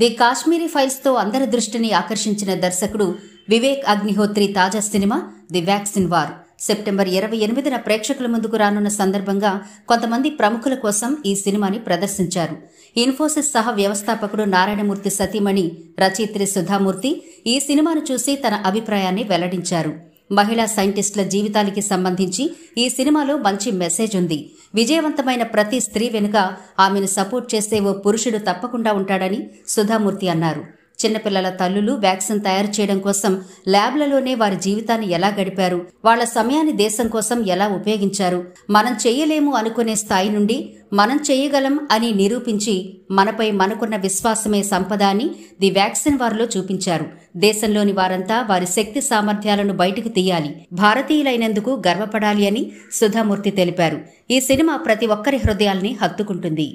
the Kashmiri ఫైల్స్తో అందరి దృష్టిని ఆకర్షించిన దర్శకుడు వివేక్ అగ్నిహోత్రి తాజా సినిమా ది వ్యాక్సిన్ వార్ సెప్టెంబర్ ఇరవై ఎనిమిదిన ప్రేక్షకుల ముందుకు రానున్న సందర్భంగా కొంతమంది ప్రముఖుల కోసం ఈ సినిమాని ప్రదర్శించారు ఇన్ఫోసిస్ సహ వ్యవస్థాపకుడు నారాయణమూర్తి సతీమణి రచయిత్రి సుధామూర్తి ఈ సినిమాను చూసి తన అభిప్రాయాన్ని వెల్లడించారు మహిళా సైంటిస్టుల జీవితాలకి సంబంధించి ఈ సినిమాలో మంచి మెసేజ్ ఉంది విజయవంతమైన ప్రతి స్త్రీ వెనుక ఆమెను సపోర్ట్ చేసే ఓ పురుషుడు తప్పకుండా ఉంటాడని సుధామూర్తి అన్నారు చిన్నపిల్లల తల్లులు వ్యాక్సిన్ తయారు చేయడం కోసం ల్యాబ్లలోనే వారి జీవితాన్ని ఎలా గడిపారు వాళ్ల సమయాన్ని దేశం కోసం ఎలా ఉపయోగించారు మనం చేయలేము అనుకునే స్థాయి నుండి మనం చేయగలం అని నిరూపించి మనపై మనకున్న విశ్వాసమే సంపద అని ది వ్యాక్సిన్ వారిలో చూపించారు దేశంలోని వారంతా వారి శక్తి సామర్థ్యాలను బయటకు తీయాలి భారతీయులైనందుకు గర్వపడాలి అని సుధామూర్తి తెలిపారు ఈ సినిమా ప్రతి ఒక్కరి హృదయాల్ని హత్తుకుంటుంది